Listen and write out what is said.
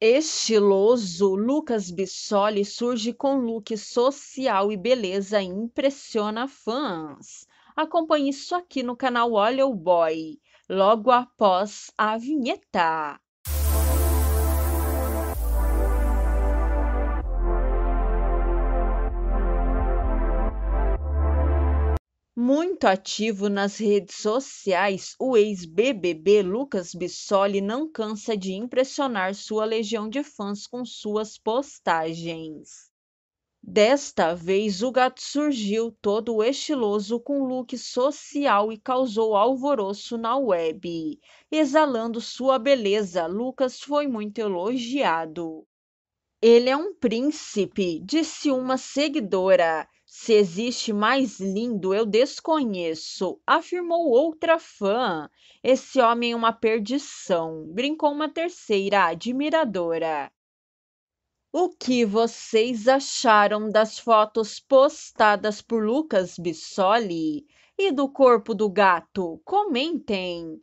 Estiloso, Lucas Bissoli surge com look social e beleza e impressiona fãs. Acompanhe isso aqui no canal Olha o Boy, logo após a vinheta. muito ativo nas redes sociais, o ex-BBB Lucas Bissoli não cansa de impressionar sua legião de fãs com suas postagens. Desta vez, o gato surgiu todo estiloso com look social e causou alvoroço na web. Exalando sua beleza, Lucas foi muito elogiado. Ele é um príncipe, disse uma seguidora. Se existe mais lindo, eu desconheço, afirmou outra fã. Esse homem é uma perdição, brincou uma terceira admiradora. O que vocês acharam das fotos postadas por Lucas Bissoli e do corpo do gato? Comentem!